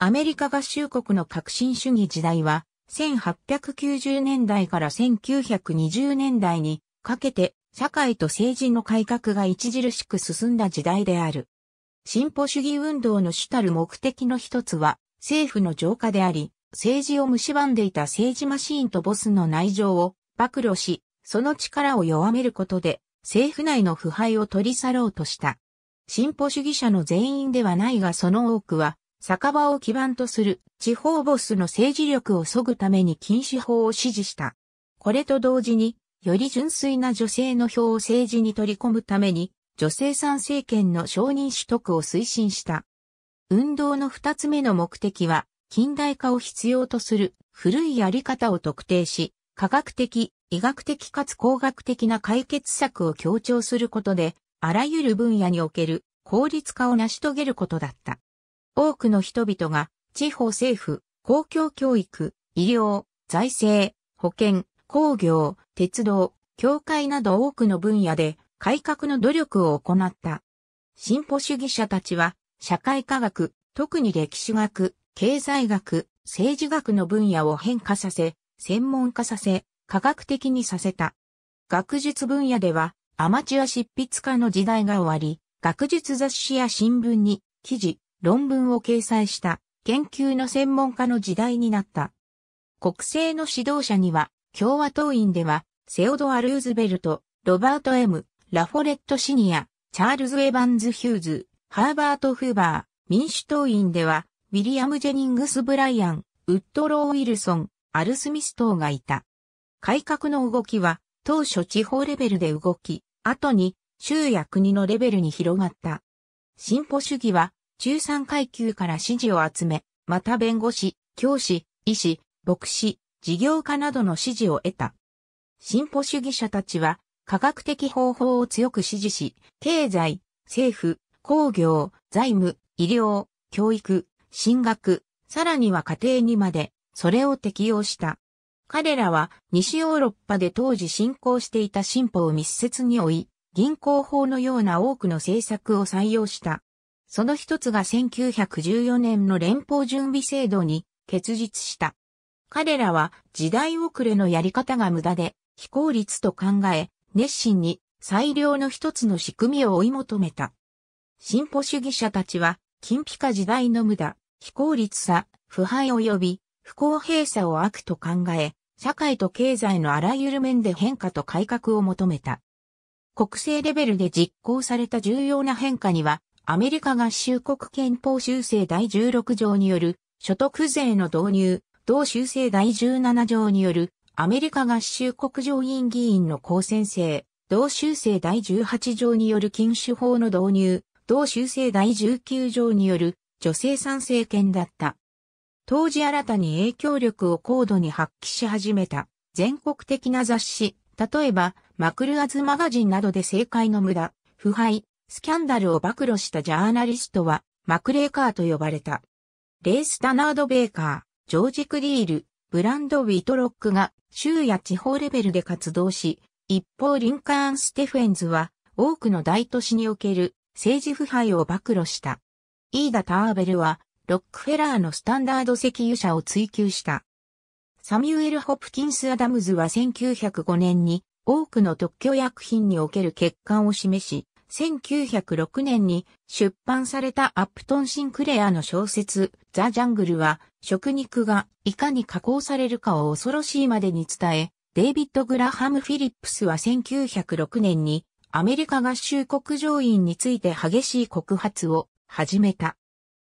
アメリカ合衆国の革新主義時代は、1890年代から1920年代にかけて社会と政治の改革が著しく進んだ時代である。進歩主義運動の主たる目的の一つは政府の浄化であり、政治を蝕んでいた政治マシーンとボスの内情を暴露し、その力を弱めることで政府内の腐敗を取り去ろうとした。進歩主義者の全員ではないがその多くは酒場を基盤とする地方ボスの政治力を削ぐために禁止法を支持した。これと同時に、より純粋な女性の票を政治に取り込むために、女性参政権の承認取得を推進した。運動の二つ目の目的は、近代化を必要とする古いやり方を特定し、科学的、医学的かつ工学的な解決策を強調することで、あらゆる分野における効率化を成し遂げることだった。多くの人々が地方政府、公共教育、医療、財政、保健、工業、鉄道、教会など多くの分野で改革の努力を行った。進歩主義者たちは社会科学、特に歴史学、経済学、政治学の分野を変化させ、専門化させ、科学的にさせた。学術分野ではアマチュア執筆家の時代が終わり、学術雑誌や新聞に記事、論文を掲載した研究の専門家の時代になった。国政の指導者には、共和党員では、セオドア・ルーズベルト、ロバート・ M、ラフォレット・シニア、チャールズ・エヴァンズ・ヒューズ、ハーバート・フーバー、民主党員では、ウィリアム・ジェニングス・ブライアン、ウッドロー・ウィルソン、アル・スミス等がいた。改革の動きは、当初地方レベルで動き、後に州や国のレベルに広がった。進歩主義は中産階級から支持を集め、また弁護士、教師、医師、牧師、事業家などの支持を得た。進歩主義者たちは、科学的方法を強く支持し、経済、政府、工業、財務、医療、教育、進学、さらには家庭にまで、それを適用した。彼らは西ヨーロッパで当時進行していた進歩を密接に追い、銀行法のような多くの政策を採用した。その一つが1914年の連邦準備制度に結実した。彼らは時代遅れのやり方が無駄で非効率と考え、熱心に最良の一つの仕組みを追い求めた。進歩主義者たちは、金ピカ時代の無駄、非効率さ、腐敗及び不公平さを悪と考え、社会と経済のあらゆる面で変化と改革を求めた。国政レベルで実行された重要な変化には、アメリカ合衆国憲法修正第16条による所得税の導入、同修正第17条によるアメリカ合衆国上院議員の公選制、同修正第18条による禁酒法の導入、同修正第19条による女性参政権だった。当時新たに影響力を高度に発揮し始めた全国的な雑誌、例えばマクルアズマガジンなどで政界の無駄、腐敗、スキャンダルを暴露したジャーナリストは、マクレーカーと呼ばれた。レイ・スタナード・ベーカー、ジョージ・クディール、ブランド・ウィトロックが州や地方レベルで活動し、一方リンカーン・ステフェンズは多くの大都市における政治腐敗を暴露した。イーダ・ターベルはロックフェラーのスタンダード石油車を追求した。サミュエル・ホプキンス・アダムズは1905年に多くの特許薬品における欠陥を示し、1906年に出版されたアップトン・シンクレアの小説ザ・ジャングルは食肉がいかに加工されるかを恐ろしいまでに伝え、デイビッド・グラハム・フィリップスは1906年にアメリカ合衆国上院について激しい告発を始めた。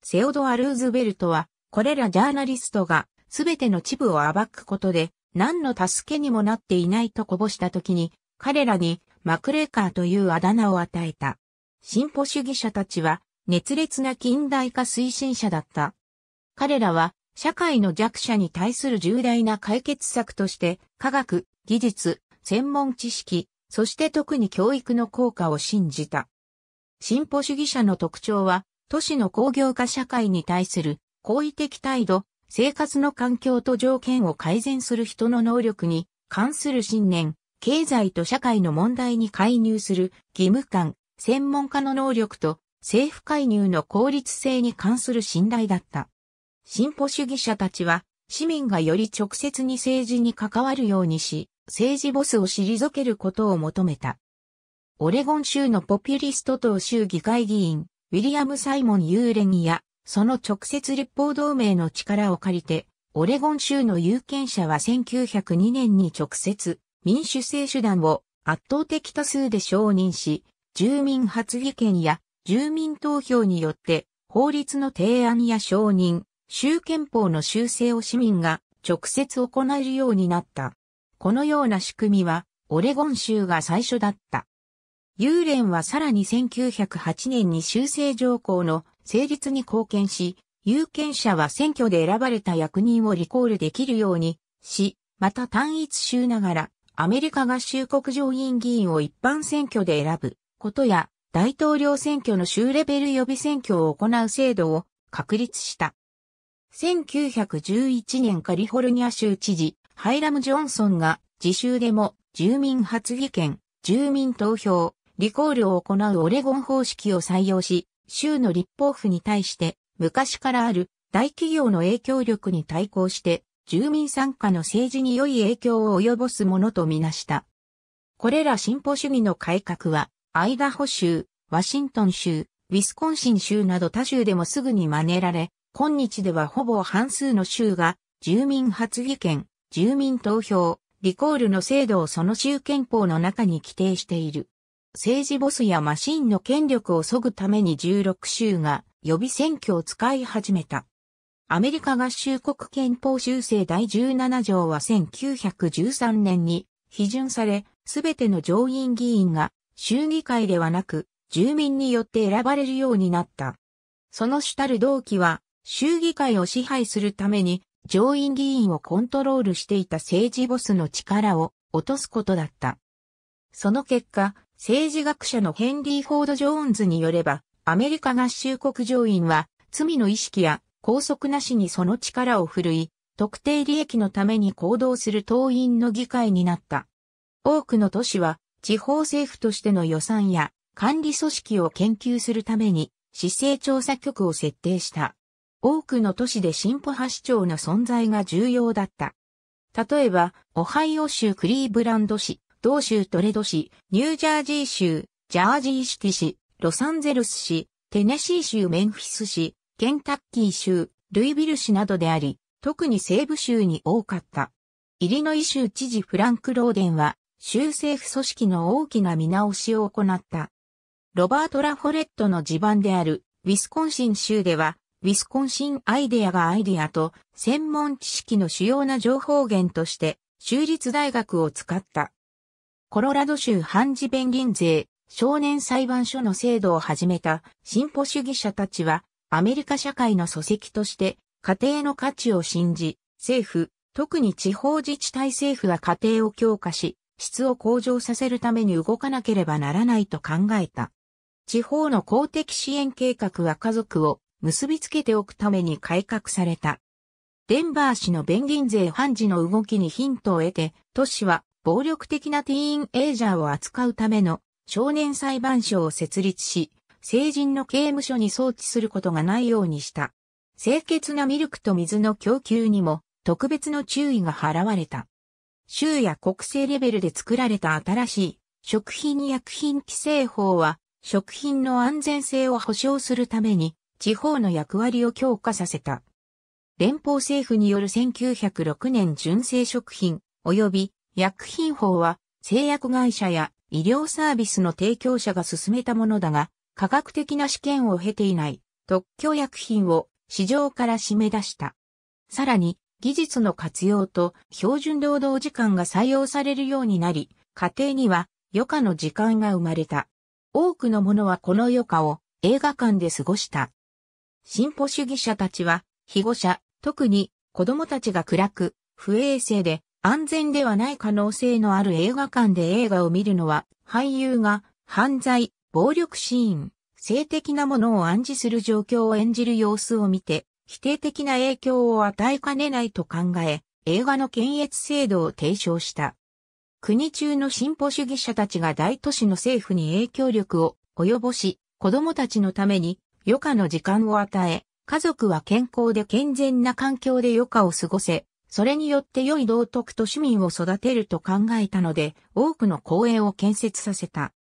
セオドア・ルーズベルトはこれらジャーナリストがすべての秩父を暴くことで何の助けにもなっていないとこぼした時に彼らにマクレーカーというあだ名を与えた。進歩主義者たちは熱烈な近代化推進者だった。彼らは社会の弱者に対する重大な解決策として科学、技術、専門知識、そして特に教育の効果を信じた。進歩主義者の特徴は都市の工業化社会に対する好意的態度、生活の環境と条件を改善する人の能力に関する信念、経済と社会の問題に介入する義務感、専門家の能力と政府介入の効率性に関する信頼だった。進歩主義者たちは市民がより直接に政治に関わるようにし、政治ボスを退けることを求めた。オレゴン州のポピュリスト党州議会議員、ウィリアム・サイモン・ユーレニや、その直接立法同盟の力を借りて、オレゴン州の有権者は1902年に直接、民主制手段を圧倒的多数で承認し、住民発議権や住民投票によって法律の提案や承認、州憲法の修正を市民が直接行えるようになった。このような仕組みはオレゴン州が最初だった。ユーレンはさらに1908年に修正条項の成立に貢献し、有権者は選挙で選ばれた役人をリコールできるようにし、また単一州ながらアメリカ合衆国上院議員を一般選挙で選ぶことや、大統領選挙の州レベル予備選挙を行う制度を確立した。1911年カリフォルニア州知事、ハイラム・ジョンソンが自州でも住民発議権、住民投票、リコールを行うオレゴン方式を採用し、州の立法府に対して昔からある大企業の影響力に対抗して住民参加の政治に良い影響を及ぼすものとみなした。これら進歩主義の改革は、アイダホ州、ワシントン州、ウィスコンシン州など他州でもすぐに真似られ、今日ではほぼ半数の州が、住民発議権、住民投票、リコールの制度をその州憲法の中に規定している。政治ボスやマシンの権力を削ぐために16州が予備選挙を使い始めた。アメリカ合衆国憲法修正第17条は1913年に批准され、すべての上院議員が衆議会ではなく住民によって選ばれるようになった。その主たる動機は、衆議会を支配するために上院議員をコントロールしていた政治ボスの力を落とすことだった。その結果、政治学者のヘンリー・フォード・ジョーンズによれば、アメリカ合衆国上院は罪の意識や高速なしにその力を振るい、特定利益のために行動する党員の議会になった。多くの都市は地方政府としての予算や管理組織を研究するために市政調査局を設定した。多くの都市で進歩派市長の存在が重要だった。例えば、オハイオ州クリーブランド市、同州トレド市、ニュージャージー州、ジャージーシティ市、ロサンゼルス市、テネシー州メンフィス市、ケンタッキー州、ルイビル市などであり、特に西部州に多かった。イリノイ州知事フランク・ローデンは、州政府組織の大きな見直しを行った。ロバート・ラフォレットの地盤である、ウィスコンシン州では、ウィスコンシンアイデアがアイデアと専門知識の主要な情報源として、州立大学を使った。コロラド州判事弁ベ税、少年裁判所の制度を始めた進歩主義者たちは、アメリカ社会の礎石として家庭の価値を信じ、政府、特に地方自治体政府は家庭を強化し、質を向上させるために動かなければならないと考えた。地方の公的支援計画は家族を結びつけておくために改革された。デンバー市の弁ンギン税判事の動きにヒントを得て、都市は暴力的なティーンエイジャーを扱うための少年裁判所を設立し、成人の刑務所に送致することがないようにした。清潔なミルクと水の供給にも特別の注意が払われた。州や国政レベルで作られた新しい食品薬品規制法は食品の安全性を保障するために地方の役割を強化させた。連邦政府による1906年純正食品及び薬品法は製薬会社や医療サービスの提供者が進めたものだが、科学的な試験を経ていない特許薬品を市場から締め出した。さらに、技術の活用と標準労働時間が採用されるようになり、家庭には余暇の時間が生まれた。多くの者はこの余暇を映画館で過ごした。進歩主義者たちは、被護者、特に子供たちが暗く、不衛生で安全ではない可能性のある映画館で映画を見るのは、俳優が犯罪、暴力シーン、性的なものを暗示する状況を演じる様子を見て、否定的な影響を与えかねないと考え、映画の検閲制度を提唱した。国中の進歩主義者たちが大都市の政府に影響力を及ぼし、子供たちのために余暇の時間を与え、家族は健康で健全な環境で余暇を過ごせ、それによって良い道徳と市民を育てると考えたので、多くの公園を建設させた。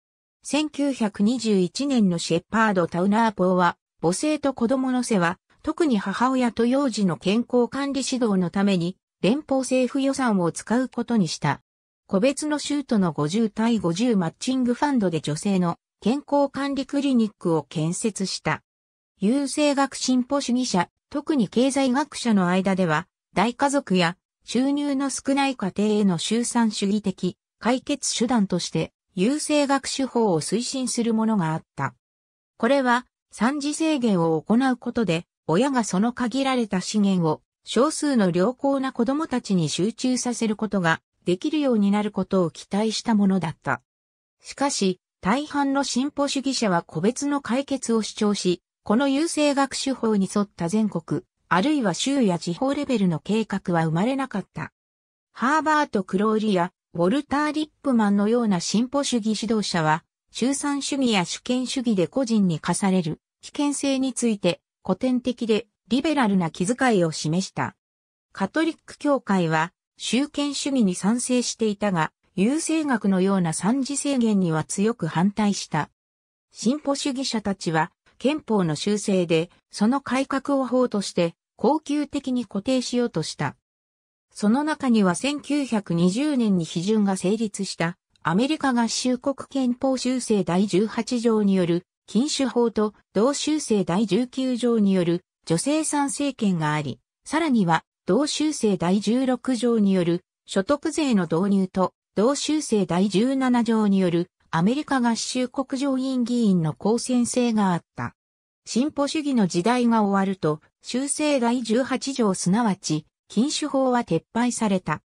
1921年のシェパード・タウナーポーは、母性と子供の世話、特に母親と幼児の健康管理指導のために、連邦政府予算を使うことにした。個別の州都の50対50マッチングファンドで女性の健康管理クリニックを建設した。優生学進歩主義者、特に経済学者の間では、大家族や収入の少ない家庭への集産主義的解決手段として優生学手法を推進するものがあった。これは、三次制限を行うことで、親がその限られた資源を少数の良好な子供たちに集中させることができるようになることを期待したものだった。しかし、大半の進歩主義者は個別の解決を主張し、この優生学手法に沿った全国、あるいは州や地方レベルの計画は生まれなかった。ハーバート・クローリア、ウォルター・リップマンのような進歩主義指導者は、集産主義や主権主義で個人に課される危険性について古典的でリベラルな気遣いを示した。カトリック教会は、集権主義に賛成していたが、優勢学のような三次制限には強く反対した。進歩主義者たちは、憲法の修正で、その改革を法として、恒久的に固定しようとした。その中には1920年に批准が成立したアメリカ合衆国憲法修正第18条による禁酒法と同修正第19条による女性参政権があり、さらには同修正第16条による所得税の導入と同修正第17条によるアメリカ合衆国上院議員の公選制があった。進歩主義の時代が終わると、修正第18条すなわち、禁酒法は撤廃された。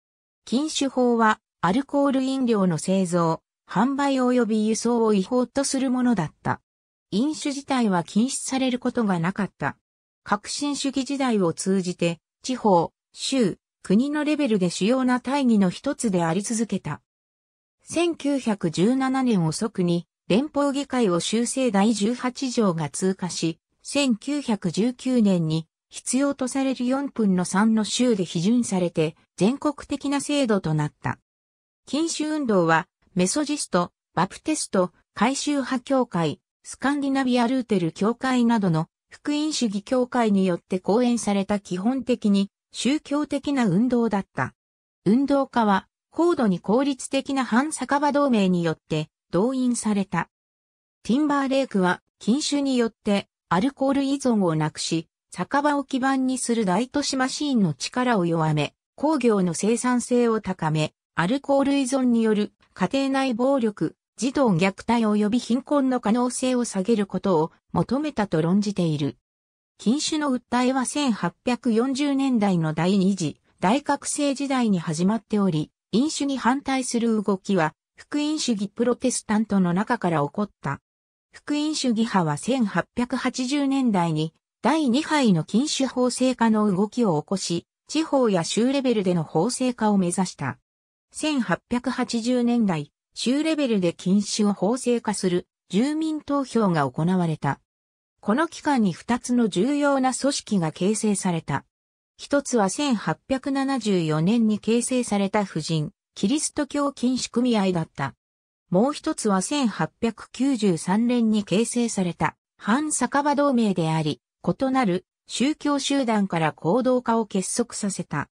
禁酒法は、アルコール飲料の製造、販売及び輸送を違法とするものだった。飲酒自体は禁止されることがなかった。革新主義時代を通じて、地方、州、国のレベルで主要な大義の一つであり続けた。1917年遅くに、連邦議会を修正第18条が通過し、1919年に必要とされる4分の3の州で批准されて全国的な制度となった。禁酒運動は、メソジスト、バプテスト、改宗派教会、スカンディナビア・ルーテル教会などの福音主義教会によって講演された基本的に宗教的な運動だった。運動家は高度に効率的な反酒場同盟によって動員された。ティンバーレイクは禁酒によってアルコール依存をなくし、酒場を基盤にする大都市マシーンの力を弱め、工業の生産性を高め、アルコール依存による家庭内暴力、児童虐待及び貧困の可能性を下げることを求めたと論じている。禁酒の訴えは1840年代の第二次大覚醒時代に始まっており、飲酒に反対する動きは、福音主義プロテスタントの中から起こった。福音主義派は1880年代に第2杯の禁酒法制化の動きを起こし、地方や州レベルでの法制化を目指した。1880年代、州レベルで禁酒を法制化する住民投票が行われた。この期間に2つの重要な組織が形成された。一つは1874年に形成された婦人、キリスト教禁止組合だった。もう一つは1893年に形成された、反酒場同盟であり、異なる宗教集団から行動化を結束させた。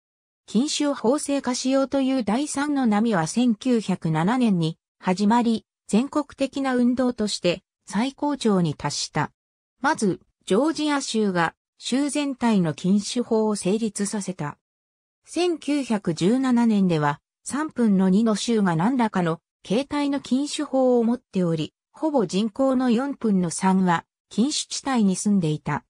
禁酒を法制化しようという第三の波は1907年に始まり、全国的な運動として最高潮に達した。まず、ジョージア州が州全体の禁酒法を成立させた。1917年では3分の2の州が何らかの携帯の禁酒法を持っており、ほぼ人口の4分の3は禁酒地帯に住んでいた。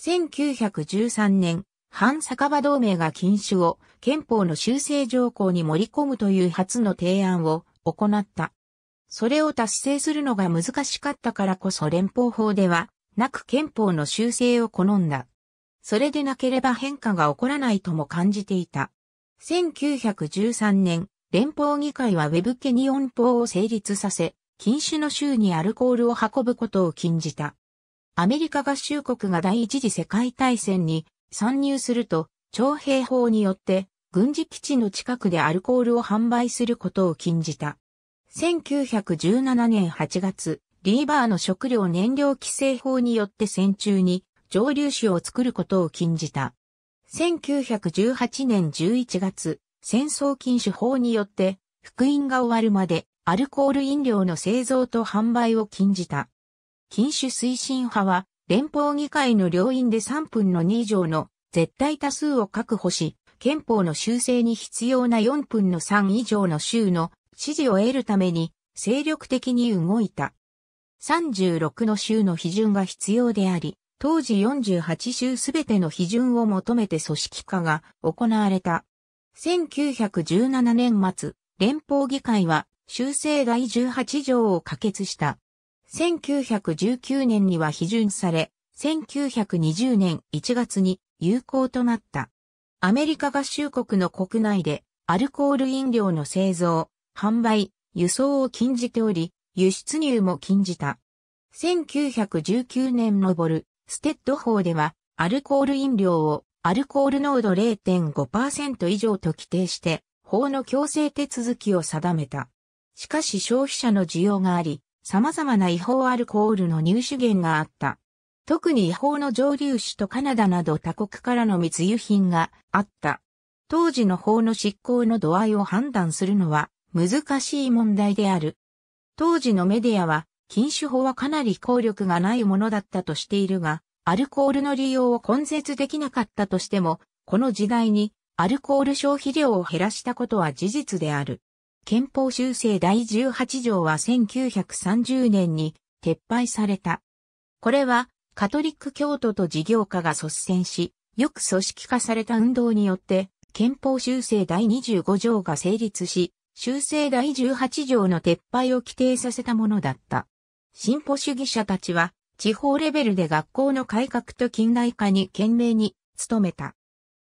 1913年、反酒場同盟が禁酒を憲法の修正条項に盛り込むという初の提案を行った。それを達成するのが難しかったからこそ連邦法ではなく憲法の修正を好んだ。それでなければ変化が起こらないとも感じていた。1913年、連邦議会はウェブケニオン法を成立させ、禁酒の州にアルコールを運ぶことを禁じた。アメリカ合衆国が第一次世界大戦に参入すると、徴兵法によって軍事基地の近くでアルコールを販売することを禁じた。1917年8月、リーバーの食料燃料規制法によって戦中に蒸留酒を作ることを禁じた。1918年11月、戦争禁止法によって、福音が終わるまでアルコール飲料の製造と販売を禁じた。禁酒推進派は、連邦議会の両院で3分の2以上の絶対多数を確保し、憲法の修正に必要な4分の3以上の州の支持を得るために精力的に動いた。36の州の批准が必要であり、当時48州すべての批准を求めて組織化が行われた。1917年末、連邦議会は修正第18条を可決した。1919年には批准され、1920年1月に有効となった。アメリカ合衆国の国内でアルコール飲料の製造、販売、輸送を禁じており、輸出入も禁じた。1919年のボル、ステッド法では、アルコール飲料をアルコール濃度0.5%以上と規定して、法の強制手続きを定めた。しかし消費者の需要があり、様々な違法アルコールの入手源があった。特に違法の蒸留酒とカナダなど他国からの密輸品があった。当時の法の執行の度合いを判断するのは難しい問題である。当時のメディアは禁酒法はかなり効力がないものだったとしているが、アルコールの利用を根絶できなかったとしても、この時代にアルコール消費量を減らしたことは事実である。憲法修正第18条は1930年に撤廃された。これは、カトリック教徒と事業家が率先し、よく組織化された運動によって、憲法修正第25条が成立し、修正第18条の撤廃を規定させたものだった。進歩主義者たちは、地方レベルで学校の改革と近代化に懸命に努めた。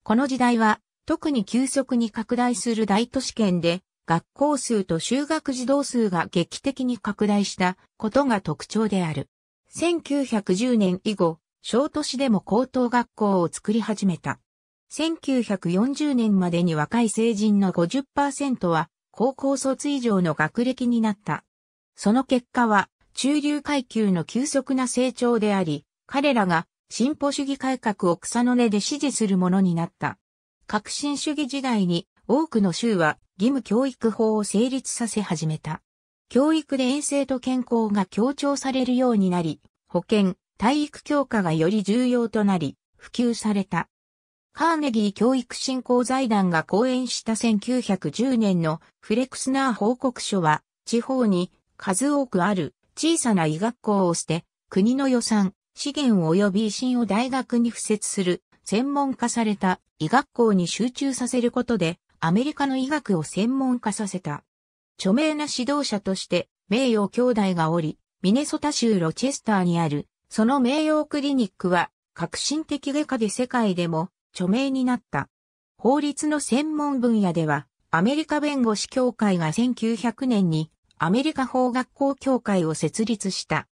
この時代は、特に急速に拡大する大都市圏で、学校数と修学児童数が劇的に拡大したことが特徴である。1910年以後、小都市でも高等学校を作り始めた。1940年までに若い成人の50%は高校卒以上の学歴になった。その結果は中流階級の急速な成長であり、彼らが進歩主義改革を草の根で支持するものになった。革新主義時代に多くの州は義務教育法を成立させ始めた。教育で衛生と健康が強調されるようになり、保健、体育強化がより重要となり、普及された。カーネギー教育振興財団が講演した1910年のフレクスナー報告書は、地方に数多くある小さな医学校を捨て、国の予算、資源及び維新を大学に付設する専門化された医学校に集中させることで、アメリカの医学を専門化させた。著名な指導者として名誉兄弟がおり、ミネソタ州ロチェスターにある、その名誉クリニックは革新的外科で世界でも著名になった。法律の専門分野では、アメリカ弁護士協会が1900年にアメリカ法学校協会を設立した。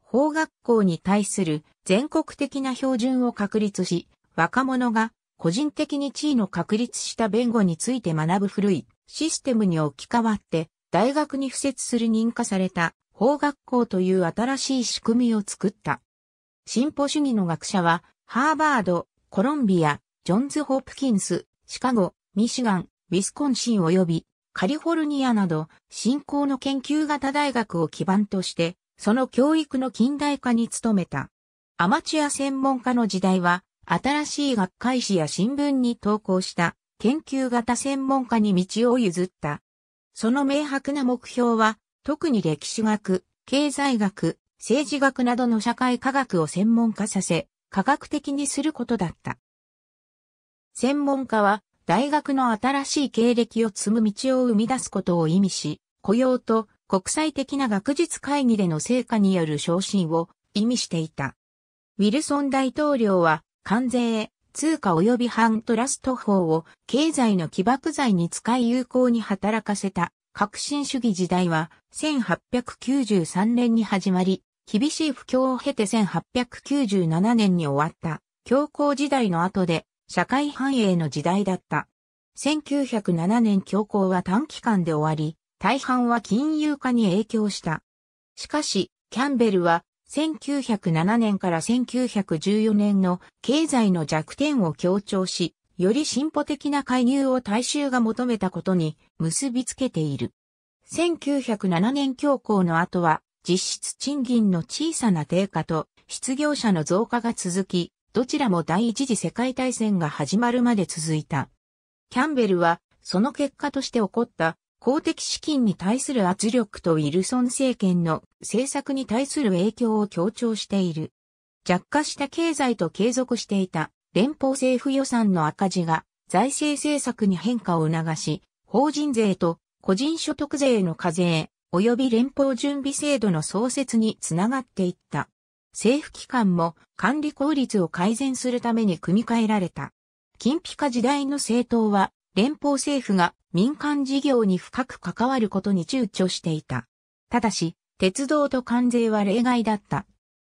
法学校に対する全国的な標準を確立し、若者が個人的に地位の確立した弁護について学ぶ古いシステムに置き換わって、大学に付設する認可された法学校という新しい仕組みを作った。進歩主義の学者は、ハーバード、コロンビア、ジョンズ・ホプキンス、シカゴ、ミシガン、ウィスコンシン及びカリフォルニアなど、新興の研究型大学を基盤として、その教育の近代化に努めた。アマチュア専門家の時代は、新しい学会誌や新聞に投稿した研究型専門家に道を譲った。その明白な目標は、特に歴史学、経済学、政治学などの社会科学を専門化させ、科学的にすることだった。専門家は、大学の新しい経歴を積む道を生み出すことを意味し、雇用と国際的な学術会議での成果による昇進を意味していた。ウィルソン大統領は関税、通貨及び反トラスト法を経済の起爆剤に使い有効に働かせた革新主義時代は1893年に始まり、厳しい不況を経て1897年に終わった強行時代の後で社会繁栄の時代だった。1907年強行は短期間で終わり、大半は金融化に影響した。しかし、キャンベルは1907年から1914年の経済の弱点を強調し、より進歩的な介入を大衆が求めたことに結びつけている。1907年恐慌の後は、実質賃金の小さな低下と失業者の増加が続き、どちらも第一次世界大戦が始まるまで続いた。キャンベルは、その結果として起こった公的資金に対する圧力とウィルソン政権の政策に対する影響を強調している。弱化した経済と継続していた連邦政府予算の赤字が財政政策に変化を促し、法人税と個人所得税の課税、及び連邦準備制度の創設につながっていった。政府機関も管理効率を改善するために組み替えられた。金ピカ時代の政党は連邦政府が民間事業に深く関わることに躊躇していた。ただし、鉄道と関税は例外だった。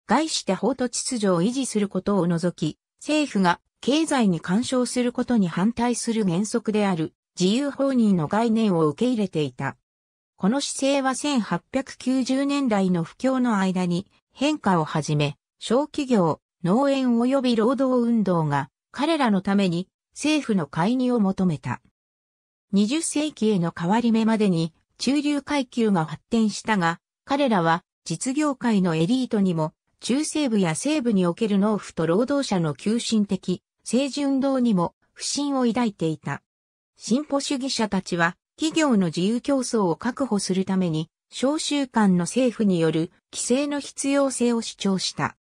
概して法と秩序を維持することを除き、政府が経済に干渉することに反対する原則である自由放任の概念を受け入れていた。この姿勢は1890年代の不況の間に変化をはじめ、小企業、農園及び労働運動が彼らのために政府の介入を求めた。20世紀への変わり目までに中流階級が発展したが、彼らは実業界のエリートにも中西部や西部における農夫と労働者の急進的政治運動にも不信を抱いていた。進歩主義者たちは企業の自由競争を確保するために召集官の政府による規制の必要性を主張した。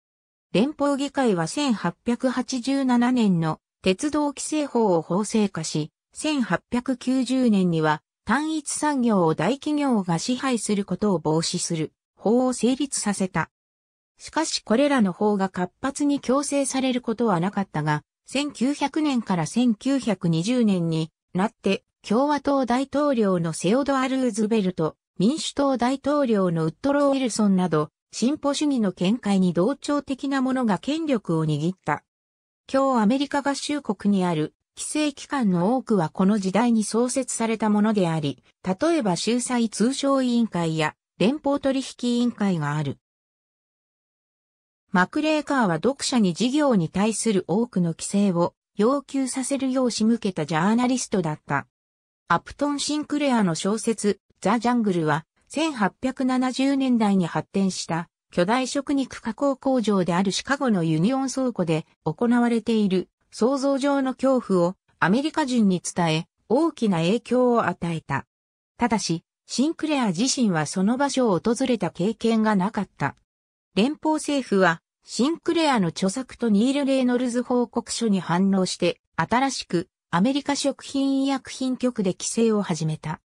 連邦議会は1887年の鉄道規制法を法制化し、1890年には単一産業を大企業が支配することを防止する法を成立させた。しかしこれらの法が活発に強制されることはなかったが、1900年から1920年になって共和党大統領のセオドア・ルーズベルト、民主党大統領のウッドロー・ウィルソンなど、進歩主義の見解に同調的なものが権力を握った。今日アメリカ合衆国にある規制機関の多くはこの時代に創設されたものであり、例えば州裁通商委員会や連邦取引委員会がある。マクレーカーは読者に事業に対する多くの規制を要求させるよう仕向けたジャーナリストだった。アプトン・シンクレアの小説、ザ・ジャングルは1870年代に発展した巨大食肉加工工場であるシカゴのユニオン倉庫で行われている想像上の恐怖をアメリカ人に伝え大きな影響を与えた。ただし、シンクレア自身はその場所を訪れた経験がなかった。連邦政府はシンクレアの著作とニール・レイノルズ報告書に反応して新しくアメリカ食品医薬品局で規制を始めた。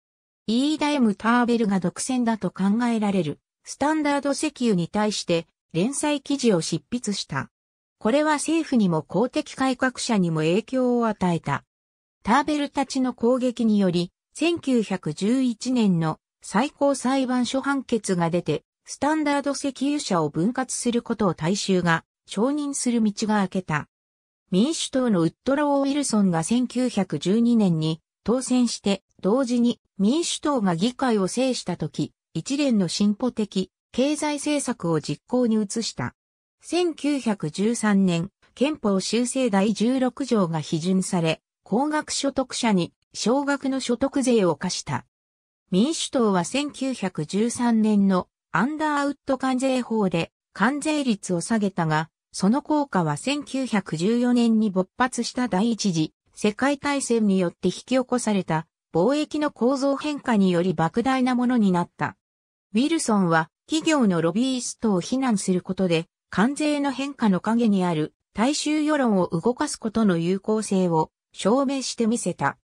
イーダエム・ターベルが独占だと考えられる。スタンダード石油に対して連載記事を執筆した。これは政府にも公的改革者にも影響を与えた。ターベルたちの攻撃により、1911年の最高裁判所判決が出て、スタンダード石油社を分割することを大衆が承認する道が開けた。民主党のウッドロー・ウィルソンが1912年に当選して、同時に民主党が議会を制した時、一連の進歩的経済政策を実行に移した。1913年、憲法修正第16条が批准され、高額所得者に少額の所得税を課した。民主党は1913年のアンダーウッド関税法で関税率を下げたが、その効果は1914年に勃発した第一次世界大戦によって引き起こされた貿易の構造変化により莫大なものになった。ウィルソンは企業のロビーストを非難することで、関税の変化の陰にある大衆世論を動かすことの有効性を証明してみせた。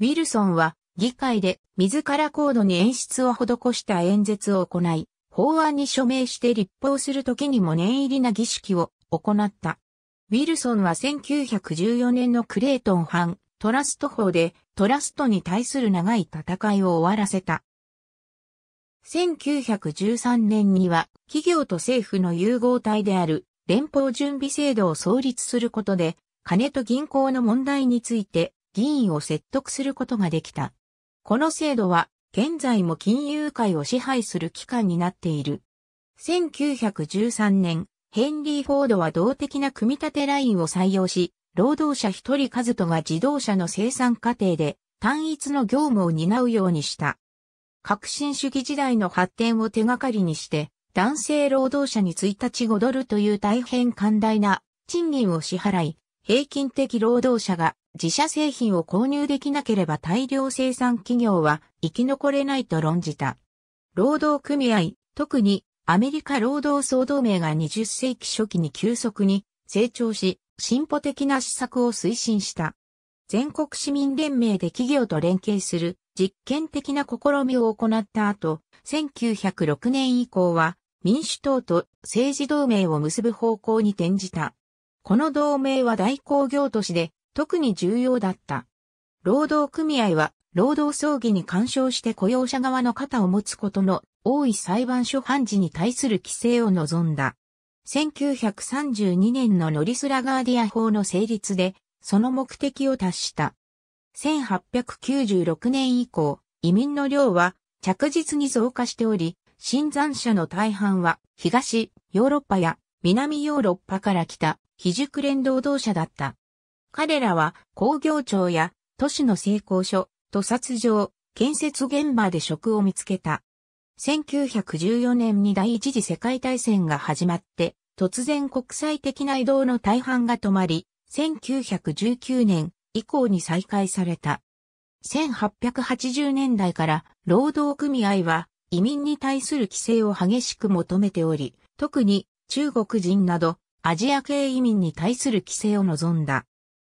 ウィルソンは議会で自ら高度に演出を施した演説を行い、法案に署名して立法する時にも念入りな儀式を行った。ウィルソンは1914年のクレイトン藩トラスト法でトラストに対する長い戦いを終わらせた。1913年には企業と政府の融合体である連邦準備制度を創立することで、金と銀行の問題について議員を説得することができた。この制度は現在も金融界を支配する機関になっている。1913年、ヘンリー・フォードは動的な組み立てラインを採用し、労働者一人数とが自動車の生産過程で単一の業務を担うようにした。革新主義時代の発展を手がかりにして、男性労働者に1日5ドルという大変寛大な賃金を支払い、平均的労働者が自社製品を購入できなければ大量生産企業は生き残れないと論じた。労働組合、特にアメリカ労働総同盟が20世紀初期に急速に成長し、進歩的な施策を推進した。全国市民連盟で企業と連携する実験的な試みを行った後、1906年以降は民主党と政治同盟を結ぶ方向に転じた。この同盟は大工業都市で特に重要だった。労働組合は労働争議に干渉して雇用者側の肩を持つことの多い裁判所判事に対する規制を望んだ。1932年のノリスラガーディア法の成立で、その目的を達した。1896年以降、移民の量は着実に増加しており、新山者の大半は東ヨーロッパや南ヨーロッパから来た非熟練労働者だった。彼らは工業庁や都市の成功所、土殺場、建設現場で職を見つけた。1914年に第一次世界大戦が始まって、突然国際的な移動の大半が止まり、1919年、以降に再開された。1880年代から労働組合は移民に対する規制を激しく求めており、特に中国人などアジア系移民に対する規制を望んだ。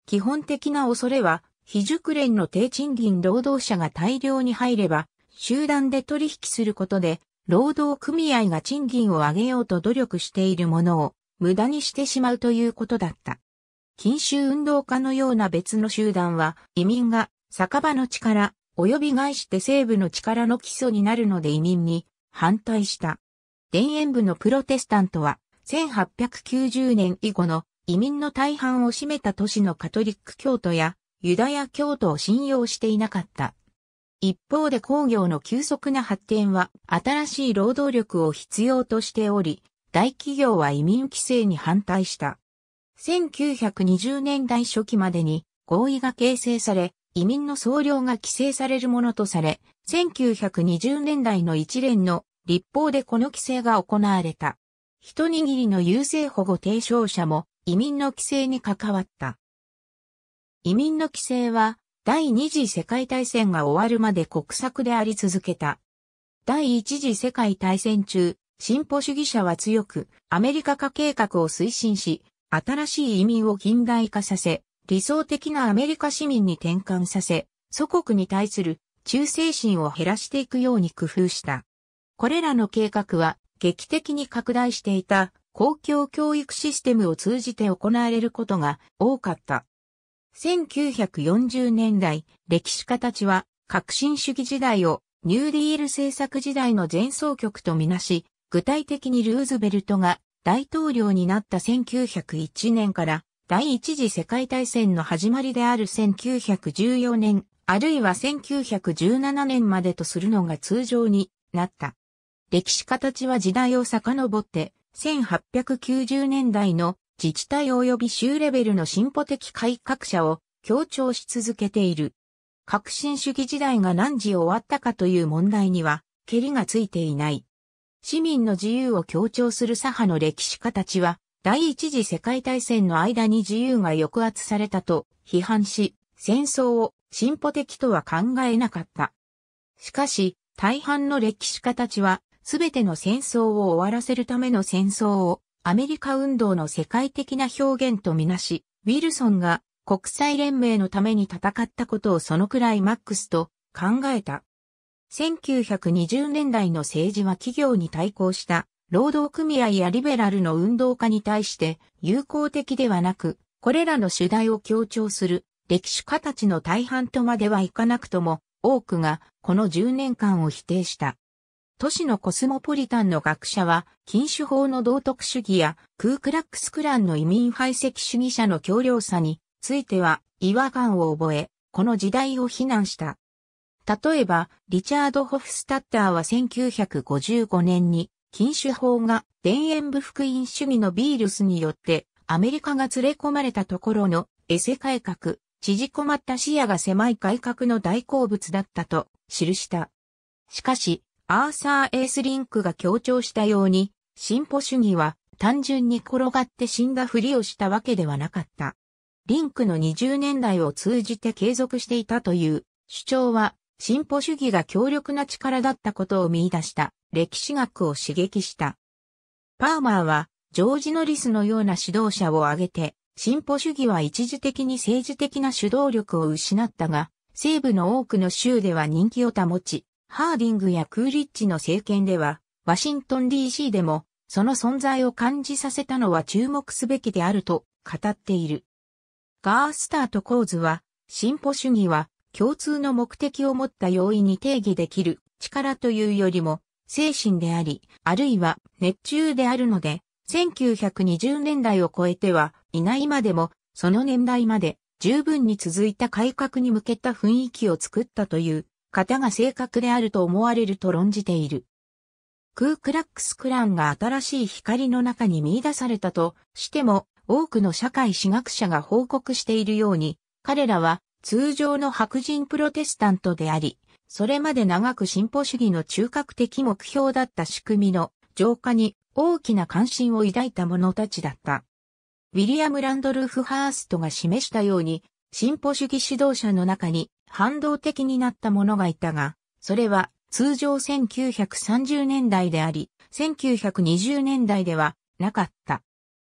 基本的な恐れは、非熟練の低賃金労働者が大量に入れば、集団で取引することで、労働組合が賃金を上げようと努力しているものを無駄にしてしまうということだった。禁酒運動家のような別の集団は、移民が酒場の力、及び外して西部の力の基礎になるので移民に反対した。田園部のプロテスタントは、1890年以後の移民の大半を占めた都市のカトリック教徒やユダヤ教徒を信用していなかった。一方で工業の急速な発展は新しい労働力を必要としており、大企業は移民規制に反対した。1920年代初期までに合意が形成され、移民の総量が規制されるものとされ、1920年代の一連の立法でこの規制が行われた。一握りの優勢保護提唱者も移民の規制に関わった。移民の規制は第二次世界大戦が終わるまで国策であり続けた。第一次世界大戦中、進歩主義者は強くアメリカ化計画を推進し、新しい移民を近代化させ、理想的なアメリカ市民に転換させ、祖国に対する忠誠心を減らしていくように工夫した。これらの計画は劇的に拡大していた公共教育システムを通じて行われることが多かった。1940年代、歴史家たちは革新主義時代をニューディール政策時代の前奏曲とみなし、具体的にルーズベルトが大統領になった1901年から第一次世界大戦の始まりである1914年、あるいは1917年までとするのが通常になった。歴史形は時代を遡って、1890年代の自治体及び州レベルの進歩的改革者を強調し続けている。革新主義時代が何時終わったかという問題には、蹴りがついていない。市民の自由を強調する左派の歴史家たちは、第一次世界大戦の間に自由が抑圧されたと批判し、戦争を進歩的とは考えなかった。しかし、大半の歴史家たちは、すべての戦争を終わらせるための戦争をアメリカ運動の世界的な表現とみなし、ウィルソンが国際連盟のために戦ったことをそのくらいマックスと考えた。1920年代の政治は企業に対抗した労働組合やリベラルの運動家に対して友好的ではなく、これらの主題を強調する歴史家たちの大半とまではいかなくとも、多くがこの10年間を否定した。都市のコスモポリタンの学者は、禁酒法の道徳主義や、クークラックスクランの移民排斥主義者の強量さについては違和感を覚え、この時代を非難した。例えば、リチャード・ホフスタッターは1955年に、禁酒法が田園部福音主義のビールスによってアメリカが連れ込まれたところのエセ改革、縮こまった視野が狭い改革の大好物だったと記した。しかし、アーサー・エースリンクが強調したように、進歩主義は単純に転がって死んだふりをしたわけではなかった。リンクの20年代を通じて継続していたという主張は進歩主義が強力な力だったことを見出した歴史学を刺激した。パーマーはジョージ・ノリスのような指導者を挙げて、進歩主義は一時的に政治的な主導力を失ったが、西部の多くの州では人気を保ち、ハーディングやクーリッジの政権では、ワシントン DC でも、その存在を感じさせたのは注目すべきであると語っている。ガースターとコーズは、進歩主義は共通の目的を持った容易に定義できる力というよりも、精神であり、あるいは熱中であるので、1920年代を超えては、いないまでも、その年代まで十分に続いた改革に向けた雰囲気を作ったという方が正確であると思われると論じている。クークラックスクランが新しい光の中に見出されたとしても、多くの社会史学者が報告しているように、彼らは通常の白人プロテスタントであり、それまで長く進歩主義の中核的目標だった仕組みの浄化に大きな関心を抱いた者たちだった。ウィリアム・ランドルフ・ハーストが示したように、進歩主義指導者の中に反動的になった者がいたが、それは通常1930年代であり、1920年代ではなかった。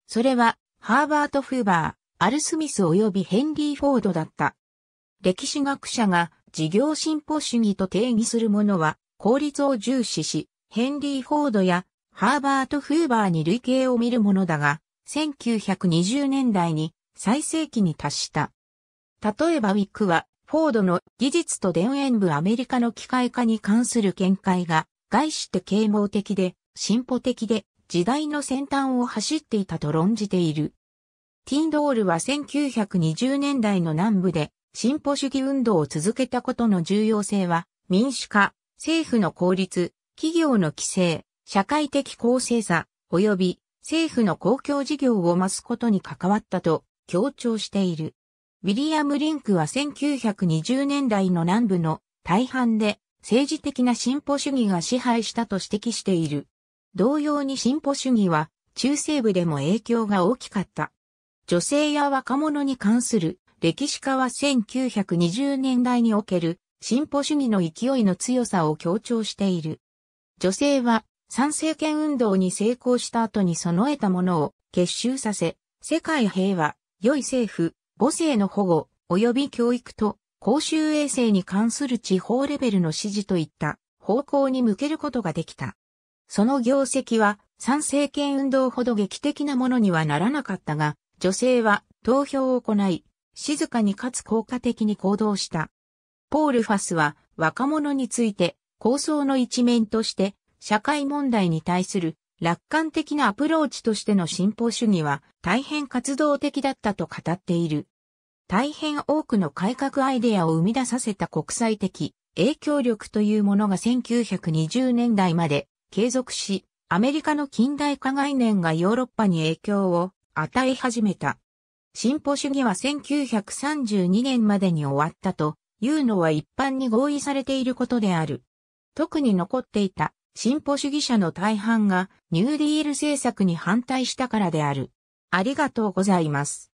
それは、ハーバート・フーバー、アル・スミス及びヘンリー・フォードだった。歴史学者が事業進歩主義と定義するものは効率を重視し、ヘンリー・フォードやハーバート・フーバーに類型を見るものだが、1920年代に最盛期に達した。例えばウィックは、フォードの技術と電園部アメリカの機械化に関する見解が、概して啓蒙的で、進歩的で、時代の先端を走っていたと論じている。ティンドールは1920年代の南部で、進歩主義運動を続けたことの重要性は、民主化、政府の効率、企業の規制、社会的公正さ、及び政府の公共事業を増すことに関わったと強調している。ウィリアム・リンクは1920年代の南部の大半で政治的な進歩主義が支配したと指摘している。同様に進歩主義は中西部でも影響が大きかった。女性や若者に関する歴史家は1920年代における進歩主義の勢いの強さを強調している。女性は参政権運動に成功した後に備えたものを結集させ、世界平和、良い政府、母性の保護、及び教育と公衆衛生に関する地方レベルの指示といった方向に向けることができた。その業績は参政権運動ほど劇的なものにはならなかったが、女性は投票を行い、静かにかつ効果的に行動した。ポール・ファスは若者について構想の一面として社会問題に対する楽観的なアプローチとしての進歩主義は大変活動的だったと語っている。大変多くの改革アイデアを生み出させた国際的影響力というものが1920年代まで継続し、アメリカの近代化概念がヨーロッパに影響を与え始めた。進歩主義は1932年までに終わったというのは一般に合意されていることである。特に残っていた進歩主義者の大半がニューディール政策に反対したからである。ありがとうございます。